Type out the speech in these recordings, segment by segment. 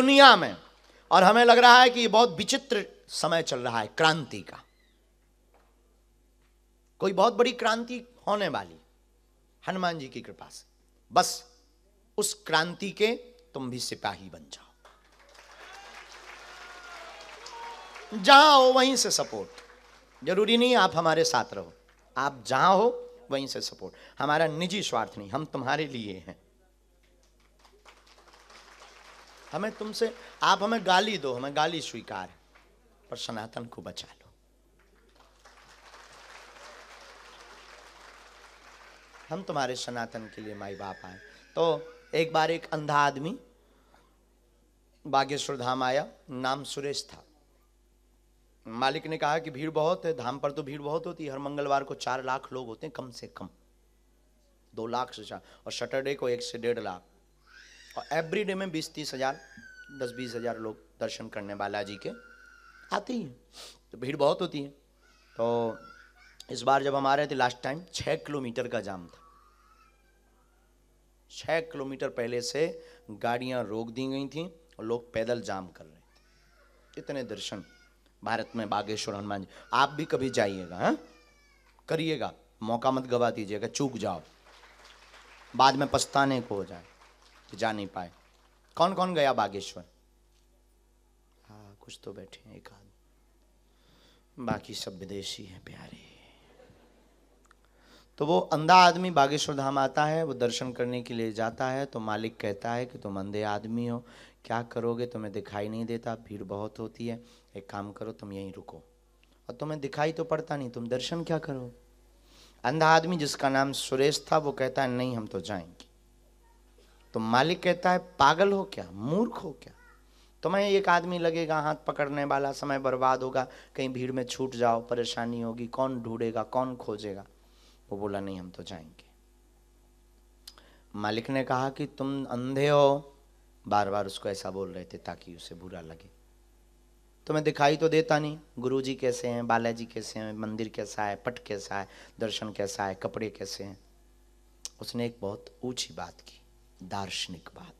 दुनिया में और हमें लग रहा है कि बहुत विचित्र समय चल रहा है क्रांति का कोई बहुत बड़ी क्रांति होने वाली हनुमान जी की कृपा से बस उस क्रांति के तुम भी सिपाही बन जाओ जहां हो वहीं से सपोर्ट जरूरी नहीं आप हमारे साथ रहो आप जहां हो वहीं से सपोर्ट हमारा निजी स्वार्थ नहीं हम तुम्हारे लिए हैं हमें तुमसे आप हमें गाली दो हमें गाली स्वीकार है पर सनातन को बचा लो हम तुम्हारे सनातन के लिए माई बाप आए तो एक बार एक अंधा आदमी बागेश्वर धाम आया नाम सुरेश था मालिक ने कहा कि भीड़ बहुत है धाम पर तो भीड़ बहुत होती है हर मंगलवार को चार लाख लोग होते हैं कम से कम दो लाख से चार और सैटरडे को एक से डेढ़ लाख और एवरी डे में बीस तीस हज़ार दस बीस हज़ार लोग दर्शन करने बालाजी के आते ही हैं तो भीड़ बहुत होती है तो इस बार जब हम आ रहे थे लास्ट टाइम छः किलोमीटर का जाम था छः किलोमीटर पहले से गाड़ियां रोक दी गई थी और लोग पैदल जाम कर रहे थे इतने दर्शन भारत में बागेश्वर हनुमान जी आप भी कभी जाइएगा हाँ? करिएगा मौका मत गवा दीजिएगा चूक जाओ बाद में पछताने को हो जाए जा नहीं पाए कौन कौन गया बागेश्वर हाँ कुछ तो बैठे एक आदमी बाकी सब विदेशी हैं प्यारे तो वो अंधा आदमी बागेश्वर धाम आता है वो दर्शन करने के लिए जाता है तो मालिक कहता है कि तुम अंधे आदमी हो क्या करोगे तुम्हें दिखाई नहीं देता भीड़ बहुत होती है एक काम करो तुम यहीं रुको और तुम्हें दिखाई तो पड़ता नहीं तुम दर्शन क्या करो अंधा आदमी जिसका नाम सुरेश था वो कहता है नहीं हम तो जाएंगे तो मालिक कहता है पागल हो क्या मूर्ख हो क्या तुम्हें तो एक आदमी लगेगा हाथ पकड़ने वाला समय बर्बाद होगा कहीं भीड़ में छूट जाओ परेशानी होगी कौन ढूंढेगा कौन खोजेगा वो बोला नहीं हम तो जाएंगे मालिक ने कहा कि तुम अंधे हो बार बार उसको ऐसा बोल रहे थे ताकि उसे बुरा लगे तुम्हें तो दिखाई तो देता नहीं गुरु जी कैसे हैं बालाजी कैसे हैं मंदिर कैसा है पट कैसा है दर्शन कैसा है कपड़े कैसे हैं उसने एक बहुत ऊंची बात की दार्शनिक बात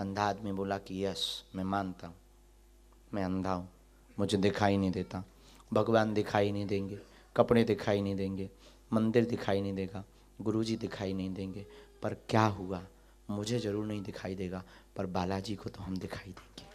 अंधा आदमी बोला कि यस मैं मानता हूँ मैं अंधा हूँ मुझे दिखाई नहीं देता भगवान दिखाई नहीं देंगे कपड़े दिखाई नहीं देंगे मंदिर दिखाई नहीं देगा गुरुजी दिखाई नहीं देंगे पर क्या हुआ मुझे ज़रूर नहीं दिखाई देगा पर बालाजी को तो हम दिखाई देंगे